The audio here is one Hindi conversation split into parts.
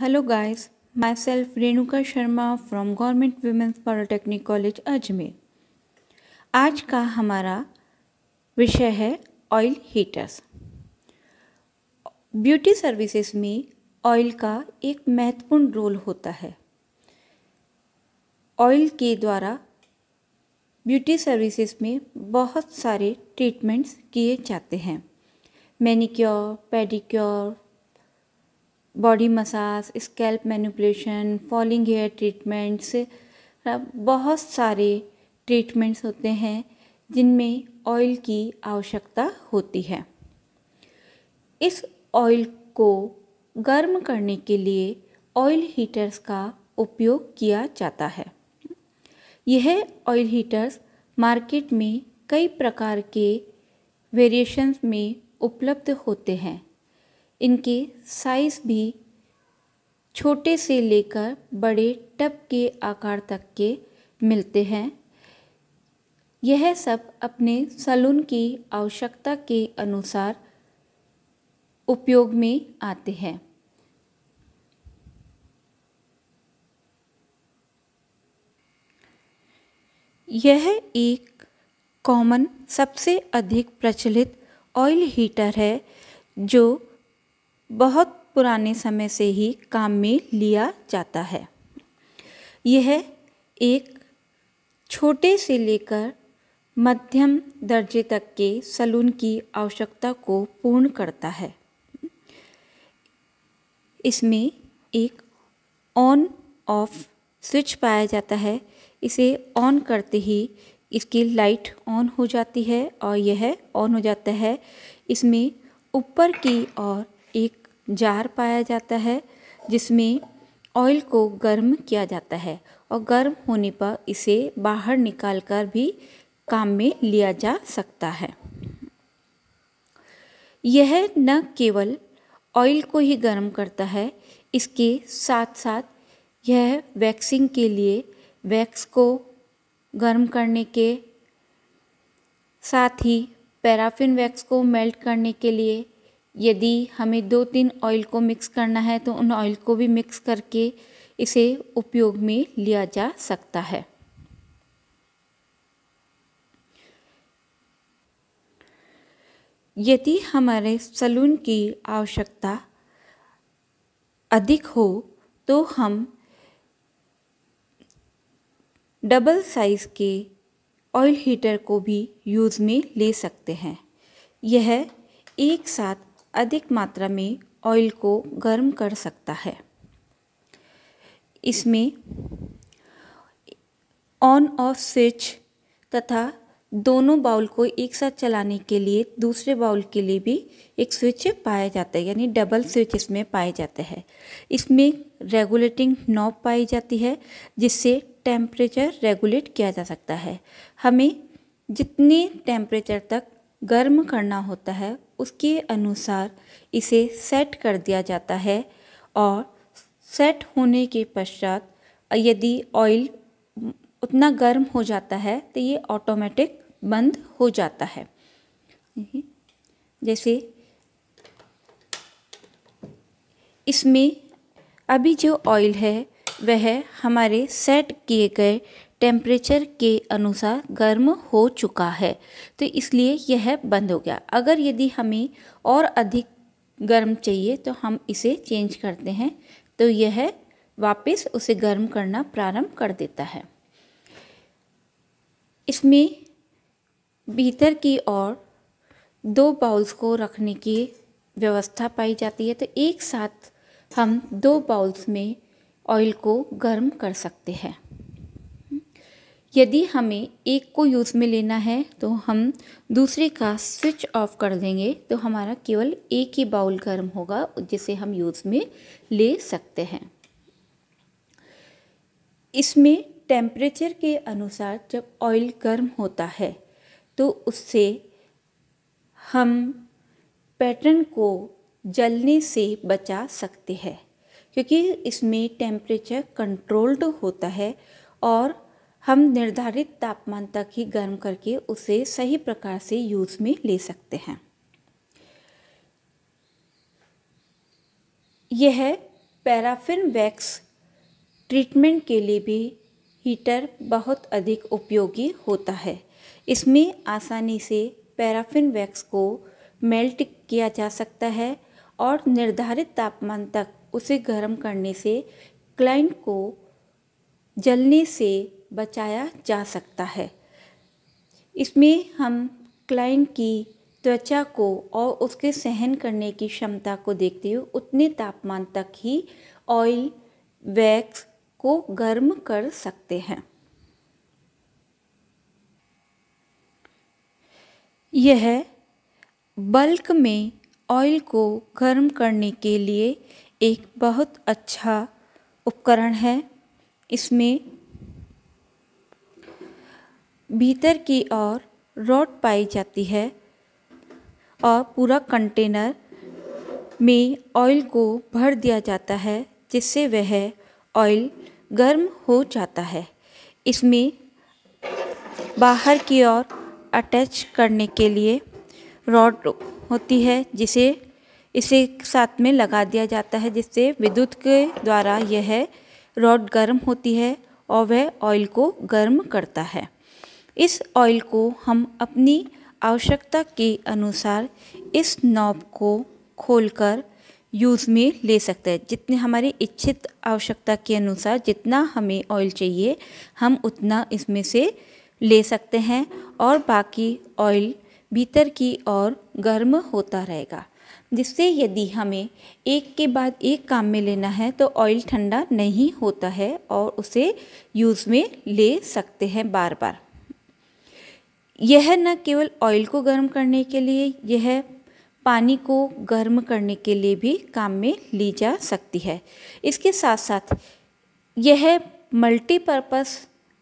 hello guys myself Renuka Sharma from government women's polytechnic college Ajmer आज का हमारा विषय है ऑयल हीटर्स ब्यूटी सर्विसेज में ऑयल का एक महत्वपूर्ण रोल होता है ऑयल के द्वारा ब्यूटी सर्विसेज में बहुत सारे ट्रीटमेंट्स किए जाते हैं manicure pedicure body massage scalp manipulation falling hair treatments बहुत सारे ट्रीटमेंट्स होते हैं जिनमें ऑयल की आवश्यकता होती है इस ऑयल को गर्म करने के लिए ऑयल हीटर्स का उपयोग किया जाता है यह ऑयल हीटर्स मार्केट में कई प्रकार के वेरिएशंस में उपलब्ध होते हैं इनके साइज़ भी छोटे से लेकर बड़े टब के आकार तक के मिलते हैं यह सब अपने सलून की आवश्यकता के अनुसार उपयोग में आते हैं यह एक कॉमन सबसे अधिक प्रचलित ऑयल हीटर है जो बहुत पुराने समय से ही काम में लिया जाता है यह एक छोटे से लेकर मध्यम दर्जे तक के सलून की आवश्यकता को पूर्ण करता है इसमें एक ऑन ऑफ स्विच पाया जाता है इसे ऑन करते ही इसकी लाइट ऑन हो जाती है और यह ऑन हो जाता है इसमें ऊपर की ओर जार पाया जाता है जिसमें ऑयल को गर्म किया जाता है और गर्म होने पर इसे बाहर निकाल कर भी काम में लिया जा सकता है यह न केवल ऑयल को ही गर्म करता है इसके साथ साथ यह वैक्सिंग के लिए वैक्स को गर्म करने के साथ ही पैराफिन वैक्स को मेल्ट करने के लिए यदि हमें दो तीन ऑयल को मिक्स करना है तो उन ऑयल को भी मिक्स करके इसे उपयोग में लिया जा सकता है यदि हमारे सलून की आवश्यकता अधिक हो तो हम डबल साइज़ के ऑयल हीटर को भी यूज़ में ले सकते हैं यह एक साथ अधिक मात्रा में ऑयल को गर्म कर सकता है इसमें ऑन ऑफ स्विच तथा दोनों बाउल को एक साथ चलाने के लिए दूसरे बाउल के लिए भी एक स्विच पाया जाता है यानी डबल स्विच इसमें पाए जाते हैं इसमें रेगुलेटिंग नॉब पाई जाती है जिससे टेम्परेचर रेगुलेट किया जा सकता है हमें जितने टेम्परेचर तक गर्म करना होता है उसके अनुसार इसे सेट कर दिया जाता है और सेट होने के पश्चात यदि ऑयल उतना गर्म हो जाता है तो ये ऑटोमेटिक बंद हो जाता है जैसे इसमें अभी जो ऑयल है वह हमारे सेट किए गए टेम्परेचर के अनुसार गर्म हो चुका है तो इसलिए यह बंद हो गया अगर यदि हमें और अधिक गर्म चाहिए तो हम इसे चेंज करते हैं तो यह वापस उसे गर्म करना प्रारंभ कर देता है इसमें भीतर की ओर दो बाउल्स को रखने की व्यवस्था पाई जाती है तो एक साथ हम दो बाउल्स में ऑयल को गर्म कर सकते हैं यदि हमें एक को यूज़ में लेना है तो हम दूसरे का स्विच ऑफ कर देंगे तो हमारा केवल एक ही बाउल गर्म होगा जिसे हम यूज़ में ले सकते हैं इसमें टेम्परेचर के अनुसार जब ऑयल गर्म होता है तो उससे हम पैटर्न को जलने से बचा सकते हैं क्योंकि इसमें टेम्परेचर कंट्रोल्ड होता है और हम निर्धारित तापमान तक ही गर्म करके उसे सही प्रकार से यूज़ में ले सकते हैं यह पैराफिन वैक्स ट्रीटमेंट के लिए भी हीटर बहुत अधिक उपयोगी होता है इसमें आसानी से पैराफिन वैक्स को मेल्ट किया जा सकता है और निर्धारित तापमान तक उसे गर्म करने से क्लाइंट को जलने से बचाया जा सकता है इसमें हम क्लाइंट की त्वचा को और उसके सहन करने की क्षमता को देखते हुए उतने तापमान तक ही ऑयल वैक्स को गर्म कर सकते हैं यह बल्क में ऑयल को गर्म करने के लिए एक बहुत अच्छा उपकरण है इसमें भीतर की ओर रॉड पाई जाती है और पूरा कंटेनर में ऑयल को भर दिया जाता है जिससे वह ऑयल गर्म हो जाता है इसमें बाहर की ओर अटैच करने के लिए रॉड होती है जिसे इसे साथ में लगा दिया जाता है जिससे विद्युत के द्वारा यह रॉड गर्म होती है और वह ऑयल को गर्म करता है इस ऑयल को हम अपनी आवश्यकता के अनुसार इस नॉब को खोलकर यूज़ में ले सकते हैं जितने हमारे इच्छित आवश्यकता के अनुसार जितना हमें ऑयल चाहिए हम उतना इसमें से ले सकते हैं और बाकी ऑयल भीतर की ओर गर्म होता रहेगा जिससे यदि हमें एक के बाद एक काम में लेना है तो ऑयल ठंडा नहीं होता है और उसे यूज़ में ले सकते हैं बार बार यह न केवल ऑयल को गर्म करने के लिए यह पानी को गर्म करने के लिए भी काम में ली जा सकती है इसके साथ साथ यह मल्टीपर्पस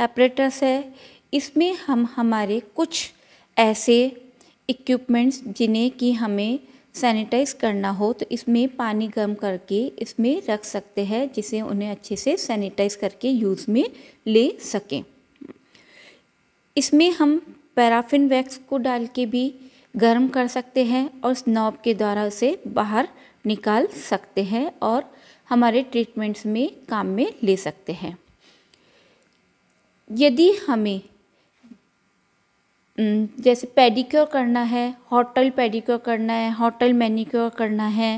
एपरेटस है इसमें हम हमारे कुछ ऐसे इक्विपमेंट्स जिन्हें कि हमें सैनिटाइज करना हो तो इसमें पानी गर्म करके इसमें रख सकते हैं जिसे उन्हें अच्छे से सैनिटाइज करके यूज़ में ले सकें इसमें हम पैराफिन वैक्स को डाल के भी गर्म कर सकते हैं और स्नॉब के द्वारा उसे बाहर निकाल सकते हैं और हमारे ट्रीटमेंट्स में काम में ले सकते हैं यदि हमें जैसे पेडिक्योर करना है होटल पेडिक्योर करना है होटल मैनिक्योर करना है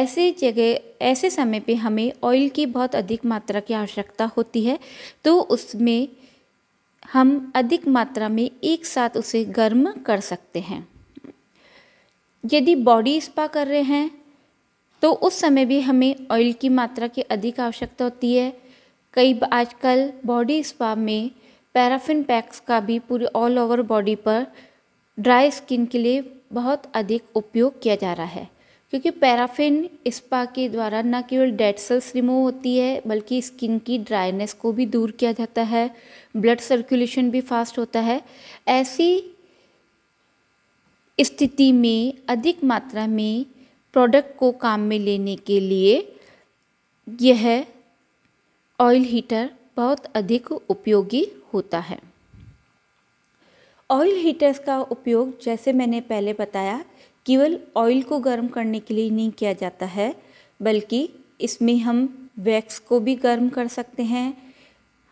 ऐसे जगह ऐसे समय पे हमें ऑयल की बहुत अधिक मात्रा की आवश्यकता होती है तो उसमें हम अधिक मात्रा में एक साथ उसे गर्म कर सकते हैं यदि बॉडी स्पा कर रहे हैं तो उस समय भी हमें ऑयल की मात्रा की अधिक आवश्यकता होती है कई आजकल बॉडी स्पा में पैराफिन पैक्स का भी पूरे ऑल ओवर बॉडी पर ड्राई स्किन के लिए बहुत अधिक उपयोग किया जा रहा है क्योंकि पैराफिन इस्पा के द्वारा न केवल डेड सेल्स रिमूव होती है बल्कि स्किन की ड्राइनेस को भी दूर किया जाता है ब्लड सर्कुलेशन भी फास्ट होता है ऐसी स्थिति में अधिक मात्रा में प्रोडक्ट को काम में लेने के लिए यह ऑयल हीटर बहुत अधिक उपयोगी होता है ऑयल हीटर्स का उपयोग जैसे मैंने पहले बताया केवल ऑयल को गर्म करने के लिए नहीं किया जाता है बल्कि इसमें हम वैक्स को भी गर्म कर सकते हैं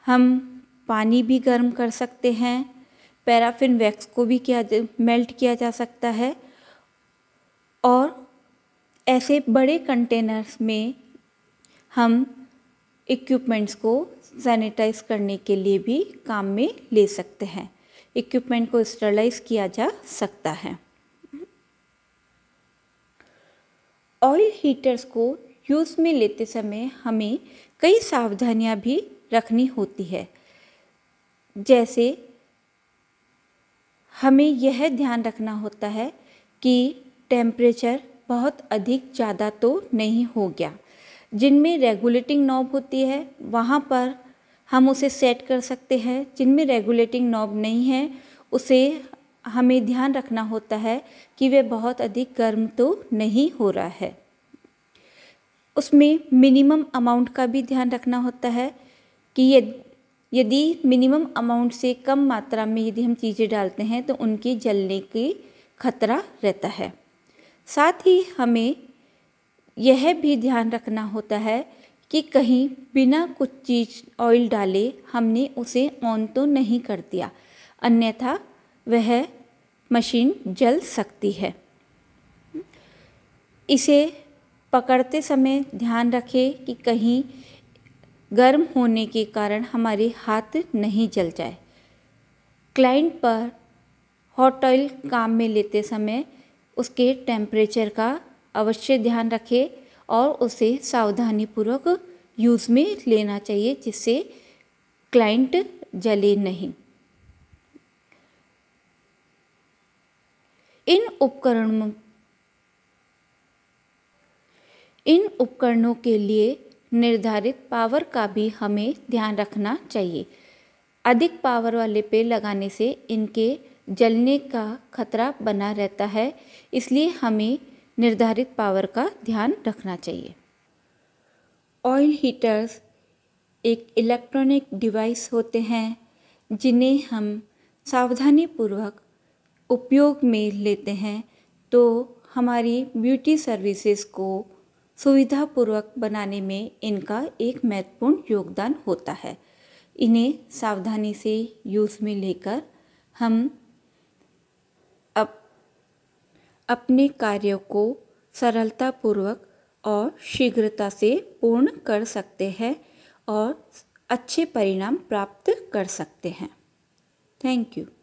हम पानी भी गर्म कर सकते हैं पैराफिन वैक्स को भी किया मेल्ट किया जा सकता है और ऐसे बड़े कंटेनर्स में हम इक्विपमेंट्स को सैनिटाइज करने के लिए भी काम में ले सकते हैं इक्विपमेंट को स्टरलाइज किया जा सकता है ऑयल हीटर्स को यूज़ में लेते समय हमें कई सावधानियां भी रखनी होती है जैसे हमें यह ध्यान रखना होता है कि टेम्परेचर बहुत अधिक ज़्यादा तो नहीं हो गया जिनमें रेगुलेटिंग नॉब होती है वहाँ पर हम उसे सेट कर सकते हैं जिनमें रेगुलेटिंग नॉब नहीं है उसे हमें ध्यान रखना होता है कि वह बहुत अधिक गर्म तो नहीं हो रहा है उसमें मिनिमम अमाउंट का भी ध्यान रखना होता है कि यदि मिनिमम अमाउंट से कम मात्रा में यदि हम चीज़ें डालते हैं तो उनके जलने की खतरा रहता है साथ ही हमें यह भी ध्यान रखना होता है कि कहीं बिना कुछ चीज़ ऑयल डाले हमने उसे ऑन तो नहीं कर दिया अन्यथा वह मशीन जल सकती है इसे पकड़ते समय ध्यान रखें कि कहीं गर्म होने के कारण हमारे हाथ नहीं जल जाए क्लाइंट पर हॉट ऑयल काम में लेते समय उसके टेम्परेचर का अवश्य ध्यान रखें और उसे सावधानीपूर्वक यूज़ में लेना चाहिए जिससे क्लाइंट जले नहीं इन उपकरणों इन उपकरणों के लिए निर्धारित पावर का भी हमें ध्यान रखना चाहिए अधिक पावर वाले पेड़ लगाने से इनके जलने का खतरा बना रहता है इसलिए हमें निर्धारित पावर का ध्यान रखना चाहिए ऑयल हीटर्स एक इलेक्ट्रॉनिक डिवाइस होते हैं जिन्हें हम सावधानीपूर्वक उपयोग में लेते हैं तो हमारी ब्यूटी सर्विसेज को सुविधापूर्वक बनाने में इनका एक महत्वपूर्ण योगदान होता है इन्हें सावधानी से यूज़ में लेकर हम अप, अपने कार्यों को सरलतापूर्वक और शीघ्रता से पूर्ण कर सकते हैं और अच्छे परिणाम प्राप्त कर सकते हैं थैंक यू